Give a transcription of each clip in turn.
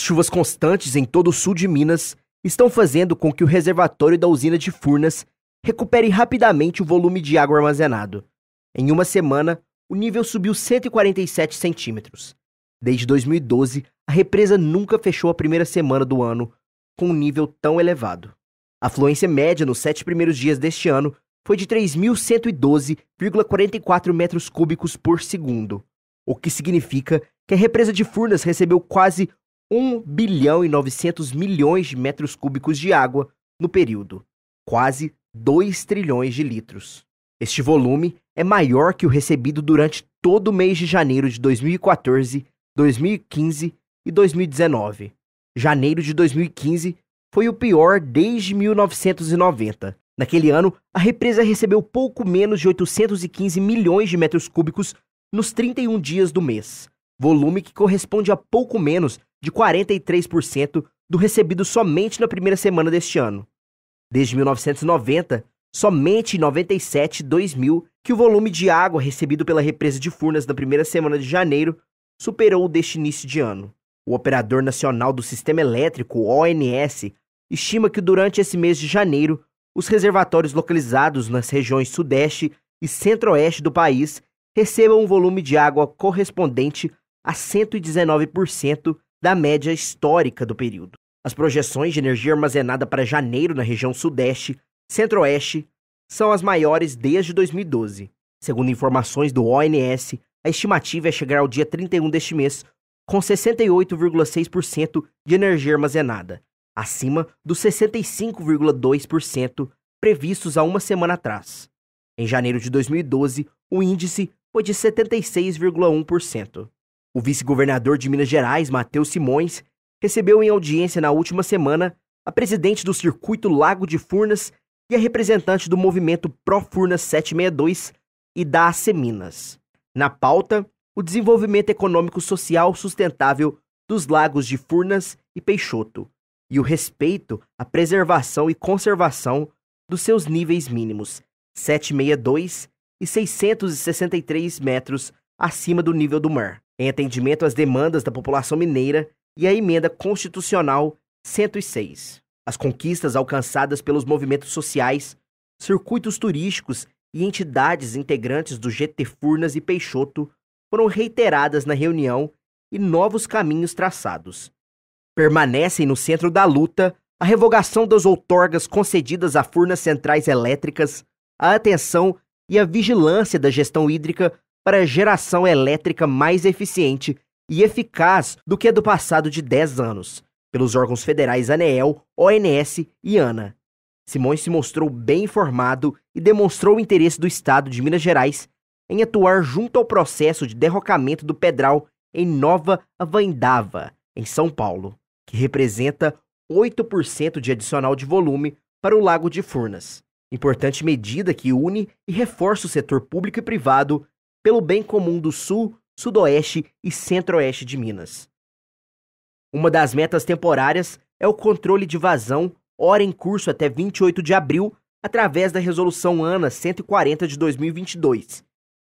As chuvas constantes em todo o sul de Minas estão fazendo com que o reservatório da usina de Furnas recupere rapidamente o volume de água armazenado. Em uma semana, o nível subiu 147 centímetros. Desde 2012, a represa nunca fechou a primeira semana do ano com um nível tão elevado. A fluência média nos sete primeiros dias deste ano foi de 3.112,44 metros cúbicos por segundo, o que significa que a represa de Furnas recebeu quase 1 bilhão e 900 milhões de metros cúbicos de água no período, quase 2 trilhões de litros. Este volume é maior que o recebido durante todo o mês de janeiro de 2014, 2015 e 2019. Janeiro de 2015 foi o pior desde 1990. Naquele ano, a represa recebeu pouco menos de 815 milhões de metros cúbicos nos 31 dias do mês, volume que corresponde a pouco menos de 43% do recebido somente na primeira semana deste ano. Desde 1990, somente em 97 2000 que o volume de água recebido pela represa de Furnas na primeira semana de janeiro superou o deste início de ano. O Operador Nacional do Sistema Elétrico, ONS, estima que durante esse mês de janeiro, os reservatórios localizados nas regiões Sudeste e Centro-Oeste do país recebam um volume de água correspondente a 119% da média histórica do período. As projeções de energia armazenada para janeiro na região Sudeste, Centro-Oeste, são as maiores desde 2012. Segundo informações do ONS, a estimativa é chegar ao dia 31 deste mês com 68,6% de energia armazenada, acima dos 65,2% previstos há uma semana atrás. Em janeiro de 2012, o índice foi de 76,1%. O vice-governador de Minas Gerais, Matheus Simões, recebeu em audiência na última semana a presidente do Circuito Lago de Furnas e a representante do movimento Pro Furnas 762 e da Aceminas. Na pauta, o desenvolvimento econômico social sustentável dos lagos de Furnas e Peixoto e o respeito à preservação e conservação dos seus níveis mínimos, 762 e 663 metros acima do nível do mar em atendimento às demandas da população mineira e a Emenda Constitucional 106. As conquistas alcançadas pelos movimentos sociais, circuitos turísticos e entidades integrantes do GT Furnas e Peixoto foram reiteradas na reunião e novos caminhos traçados. Permanecem no centro da luta a revogação das outorgas concedidas a Furnas Centrais Elétricas, a atenção e a vigilância da gestão hídrica para geração elétrica mais eficiente e eficaz do que a do passado de 10 anos, pelos órgãos federais ANEEL, ONS e ANA. Simões se mostrou bem informado e demonstrou o interesse do Estado de Minas Gerais em atuar junto ao processo de derrocamento do Pedral em Nova Avandava, em São Paulo, que representa 8% de adicional de volume para o Lago de Furnas. Importante medida que une e reforça o setor público e privado pelo bem comum do Sul, Sudoeste e Centro-Oeste de Minas. Uma das metas temporárias é o controle de vazão, hora em curso até 28 de abril, através da Resolução ANA 140 de 2022,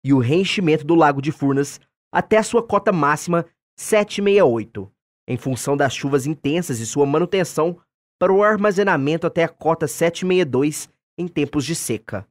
e o reenchimento do Lago de Furnas até a sua cota máxima 768, em função das chuvas intensas e sua manutenção para o armazenamento até a cota 762 em tempos de seca.